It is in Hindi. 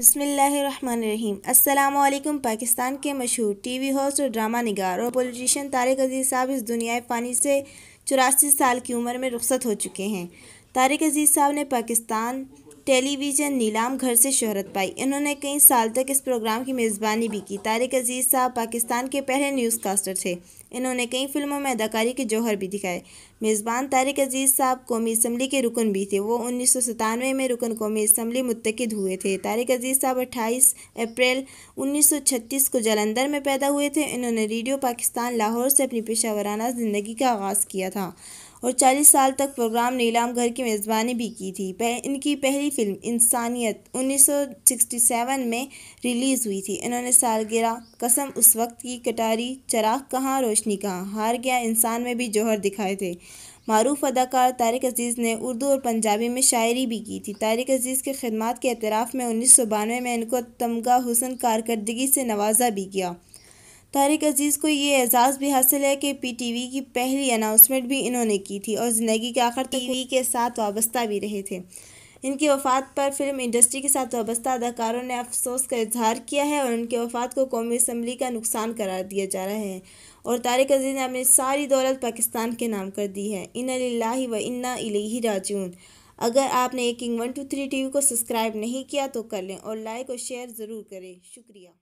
बसमीम् अल्लाम पाकिस्तान के मशहूर टीवी होस्ट और ड्रामा निगार और पॉलिटिशियन तारिक अजीज़ साहब इस दुनिया फ़ानी से चौरासी साल की उम्र में रुखसत हो चुके हैं तारिक अजीज़ साहब ने पाकिस्तान टेलीविज़न नीलाम घर से शहरत पाई इन्होंने कई साल तक इस प्रोग्राम की मेज़बानी भी की तारिक अजीज़ साहब पाकिस्तान के पहले न्यूज़ कास्टर थे इन्होंने कई फिल्मों में अदाकारी के जौहर भी दिखाए मेज़बान तारिक अजीज़ साहब कौमी इसम्बली के रुकन भी थे वो उन्नीस सौ सतानवे में रुकन कौमी इसम्बली मुतकद हुए थे तारिक अजीज़ साहब अट्ठाईस अप्रैल उन्नीस सौ छत्तीस को जलंधर में पैदा हुए थे इन्होंने रेडियो पाकिस्तान लाहौर से अपनी पेशा वाराना ज़िंदगी का आगाज़ किया था और 40 साल तक प्रोग्राम नीलाम घर की मेज़बानी भी की थी पह, इनकी पहली फिल्म इंसानियत 1967 में रिलीज़ हुई थी इन्होंने सालगिरह कसम उस वक्त की कटारी चराग कहाँ रोशनी कहाँ हार गया इंसान में भी जौहर दिखाए थे मरूफ अदाकार तारिक अजीज़ ने उर्दू और पंजाबी में शायरी भी की थी तारिक अजीज़ के खदमात के अतराफ़ में उन्नीस में इनको तमगा हुसन कारकर्दगी से नवाजा भी किया तारिक अजीज़ को ये एजाज़ भी हासिल है कि पी टी वी की पहली अनाउंसमेंट भी इन्होंने की थी और ज़िंदगी के आखिर टी वी के साथ वाबस्ता भी रहे थे इनकी वफ़ात पर फिल्म इंडस्ट्री के साथ वाबस्ता अदाकारों ने अफसोस का इजहार किया है और उनके वफ़ात को कौमी असम्बली का नुकसान करार दिया जा रहा है और तारिक अजीज़ ने अपनी सारी दौलत पाकिस्तान के नाम कर दी है इन लाही व इन्ना इलेही राजून अगर आपने एक king one two three T को सब्सक्राइब नहीं किया तो कर लें और लाइक और शेयर ज़रूर करें शुक्रिया